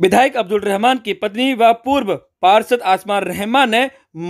विधायक अब्दुल रहमान की पत्नी व पूर्व पार्षद आसमान रहमान ने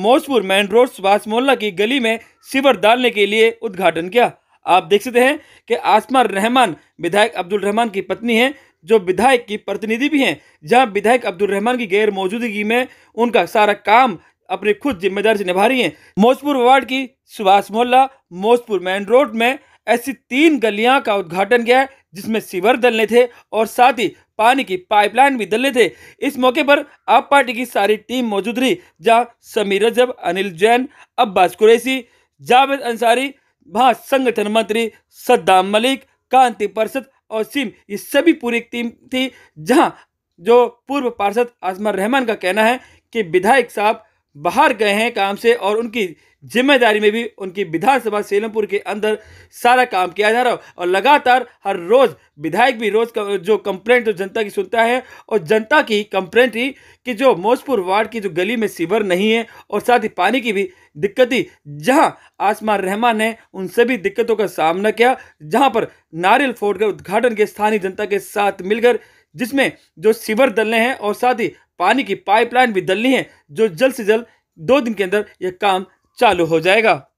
मोजपुर मेन रोड सुभाष मोहल्ला की गली में शिविर डालने के लिए उद्घाटन किया आप देख सकते हैं कि आसमान रहमान विधायक अब्दुल रहमान की पत्नी हैं जो विधायक की प्रतिनिधि भी हैं जहां विधायक अब्दुल रहमान की गैर मौजूदगी में उनका सारा काम अपनी खुद जिम्मेदारी से निभा रही हैं मोजपुर वार्ड की सुभाष मोहल्ला मोजपुर मेन रोड में ऐसी तीन गलियां का उद्घाटन किया है जिसमें सीवर डलने थे और साथ ही पानी की पाइपलाइन भी दलने थे इस मौके पर आप पार्टी की सारी टीम मौजूद रही जहां समीर रजब अनिल जैन अब्बास कुरैसी जावेद अंसारी वहां संगठन मंत्री सद्दाम मलिक कांति पार्षद और सिम ये सभी पूरी टीम थी जहां जो पूर्व पार्षद आजमर रहमान का कहना है कि विधायक साहब बाहर गए हैं काम से और उनकी जिम्मेदारी में भी उनकी विधानसभा सेलमपुर के अंदर सारा काम किया जा रहा है और लगातार हर रोज़ विधायक भी रोज़ जो कंप्लेंट जो जनता की सुनता है और जनता की कंप्लेंट ही कि जो मोजपुर वार्ड की जो गली में सीवर नहीं है और साथ ही पानी की भी दिक्कत ही जहाँ आसमान रहमान ने उन सभी दिक्कतों का सामना किया जहाँ पर नारियल फोर्ट का उद्घाटन के स्थानीय जनता के साथ मिलकर जिसमें जो सीवर दलने हैं और साथ ही पानी की पाइपलाइन भी डलनी है जो जल्द से जल्द दो दिन के अंदर यह काम चालू हो जाएगा